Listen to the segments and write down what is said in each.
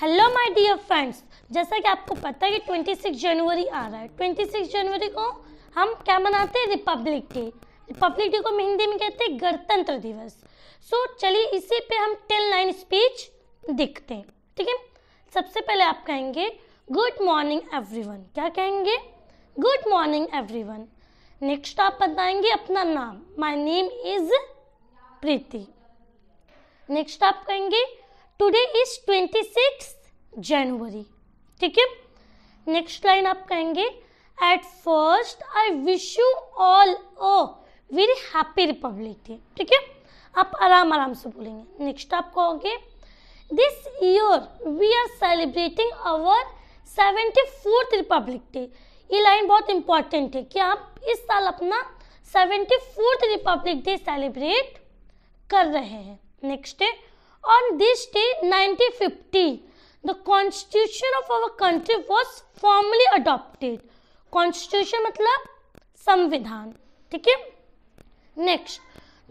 Hello my dear friends जैसा कि आपको पता है कि 26 जनवरी आ रहा है 26 जनवरी को हम क्या मनाते हैं रिपब्लिक डे रिपब्लिक डे को हम हिंदी में कहते हैं गणतंत्र दिवस सो so, चलिए इसी पे हम टेन लाइन स्पीच दिखते हैं ठीक है सबसे पहले आप कहेंगे गुड मॉर्निंग एवरीवन क्या कहेंगे गुड मॉर्निंग एवरीवन नेक्स्ट आप बताएंगे अपना नाम my name is Preeti next आप कहेंगे today is twenty six January ठीक है नेक्स्ट लाइन आप कहेंगे at first I wish you all a very happy Republic Day ठीक है आप आराम आराम से बोलेंगे नेक्स्ट आप कहोगे this year we are celebrating our seventy fourth Republic Day ये लाइन बहुत इंपॉर्टेंट है कि आप इस साल अपना seventy fourth Republic Day celebrate कर रहे हैं नेक्स्ट है on this day 1950 the constitution of our country was formally adopted constitution मतलब संविधान ठीक है next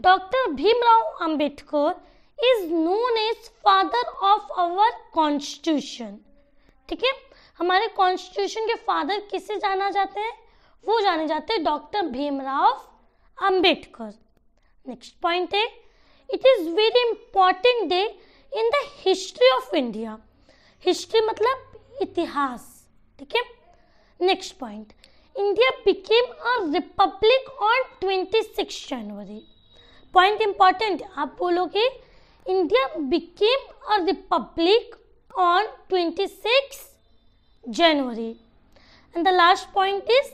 doctor Bhimrao Ambedkar is known as father of our constitution ठीक है हमारे कॉन्स्टिट्यूशन के फादर किसे जाना जाते हैं वो जाने जाते हैं doctor Bhimrao Ambedkar next point है it is very important day in the history of India. History मतलब इतिहास ठीक Next point. India became a republic on on January. Point important. Important आप बोलोगे India became a republic on 26 January. And the last point is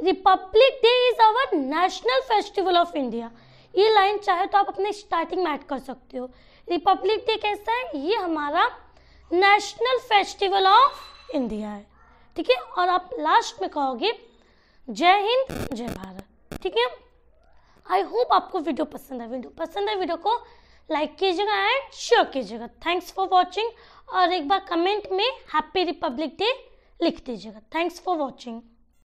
Republic Day is our national festival of India. ये लाइन चाहे तो आप अपने starting में add कर सकते हो रिपब्लिक डे कैसा है ये हमारा नेशनल फेस्टिवल ऑफ इंडिया है ठीक है और आप लास्ट में कहोगे जय हिंद जय भारत ठीक है आई होप आपको वीडियो पसंद है वीडियो पसंद है वीडियो को लाइक कीजिएगा एंड शेयर कीजिएगा थैंक्स फॉर वॉचिंग और एक बार कमेंट में हैप्पी रिपब्लिक डे लिख दीजिएगा थैंक्स फॉर वॉचिंग